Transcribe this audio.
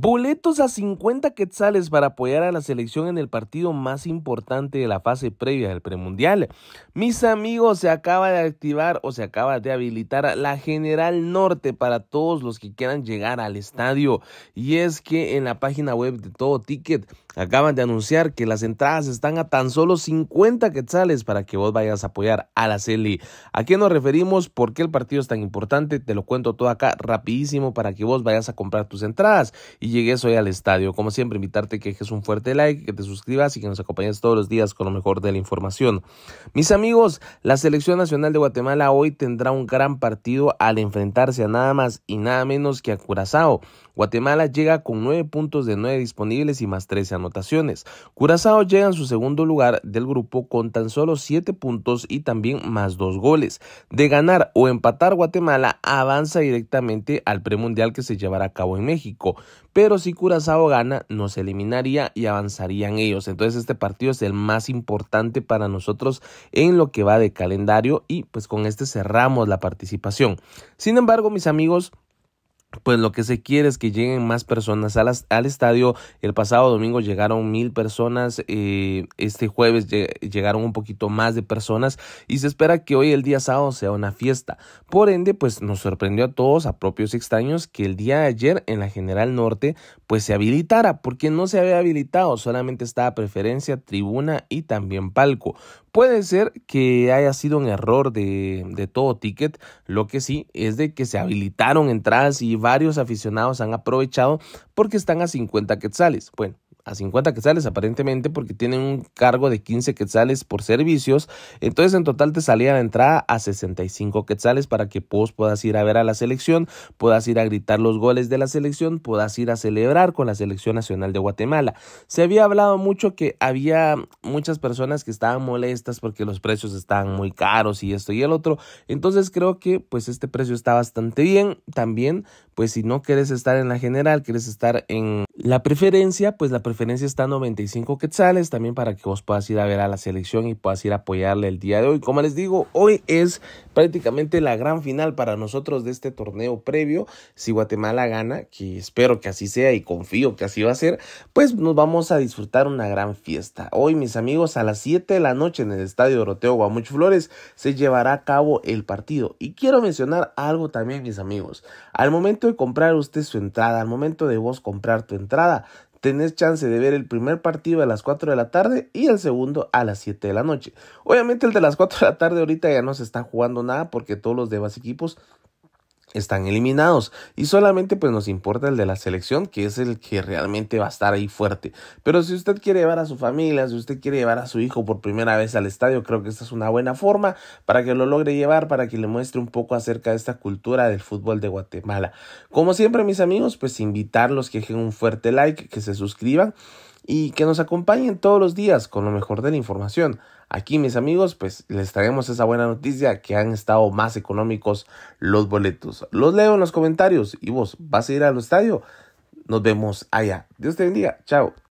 Boletos a 50 quetzales para apoyar a la selección en el partido más importante de la fase previa del premundial. Mis amigos, se acaba de activar o se acaba de habilitar la General Norte para todos los que quieran llegar al estadio. Y es que en la página web de Todo Ticket acaban de anunciar que las entradas están a tan solo 50 quetzales para que vos vayas a apoyar a la Celi. ¿A qué nos referimos? ¿Por qué el partido es tan importante? Te lo cuento todo acá rapidísimo para que vos vayas a comprar tus entradas. Y llegues hoy al estadio. Como siempre, invitarte que dejes un fuerte like, que te suscribas y que nos acompañes todos los días con lo mejor de la información. Mis amigos, la Selección Nacional de Guatemala hoy tendrá un gran partido al enfrentarse a nada más y nada menos que a Curazao. Guatemala llega con nueve puntos de nueve disponibles y más 13 anotaciones. Curazao llega en su segundo lugar del grupo con tan solo siete puntos y también más dos goles. De ganar o empatar Guatemala avanza directamente al premundial que se llevará a cabo en México pero si Curazao gana, nos eliminaría y avanzarían ellos. Entonces este partido es el más importante para nosotros en lo que va de calendario y pues con este cerramos la participación. Sin embargo, mis amigos, pues lo que se quiere es que lleguen más personas al, al estadio. El pasado domingo llegaron mil personas, eh, este jueves llegaron un poquito más de personas y se espera que hoy el día sábado sea una fiesta. Por ende, pues nos sorprendió a todos, a propios extraños, que el día de ayer en la General Norte pues se habilitara, porque no se había habilitado, solamente estaba preferencia, tribuna y también palco. Puede ser que haya sido un error de, de todo ticket, lo que sí es de que se habilitaron entradas y varios aficionados han aprovechado porque están a 50 quetzales. Bueno, a 50 quetzales aparentemente porque tienen un cargo de 15 quetzales por servicios. Entonces en total te salía la entrada a 65 quetzales para que vos puedas ir a ver a la selección, puedas ir a gritar los goles de la selección, puedas ir a celebrar con la selección nacional de Guatemala. Se había hablado mucho que había muchas personas que estaban molestas porque los precios estaban muy caros y esto y el otro. Entonces creo que pues este precio está bastante bien. También pues si no quieres estar en la general, quieres estar en la preferencia, pues la preferencia está en 95 quetzales, también para que vos puedas ir a ver a la selección y puedas ir a apoyarle el día de hoy. Como les digo, hoy es prácticamente la gran final para nosotros de este torneo previo. Si Guatemala gana, que espero que así sea y confío que así va a ser, pues nos vamos a disfrutar una gran fiesta. Hoy, mis amigos, a las 7 de la noche en el Estadio Doroteo Guamuch Flores se llevará a cabo el partido. Y quiero mencionar algo también, mis amigos. Al momento de comprar usted su entrada, al momento de vos comprar tu entrada, tenés chance de ver el primer partido a las 4 de la tarde y el segundo a las 7 de la noche. Obviamente el de las 4 de la tarde ahorita ya no se está jugando nada porque todos los demás equipos están eliminados y solamente pues nos importa el de la selección que es el que realmente va a estar ahí fuerte pero si usted quiere llevar a su familia si usted quiere llevar a su hijo por primera vez al estadio creo que esta es una buena forma para que lo logre llevar para que le muestre un poco acerca de esta cultura del fútbol de Guatemala como siempre mis amigos pues invitarlos que dejen un fuerte like que se suscriban y que nos acompañen todos los días con lo mejor de la información. Aquí mis amigos, pues les traemos esa buena noticia que han estado más económicos los boletos. Los leo en los comentarios y vos vas a ir al estadio. Nos vemos allá. Dios te bendiga. Chao.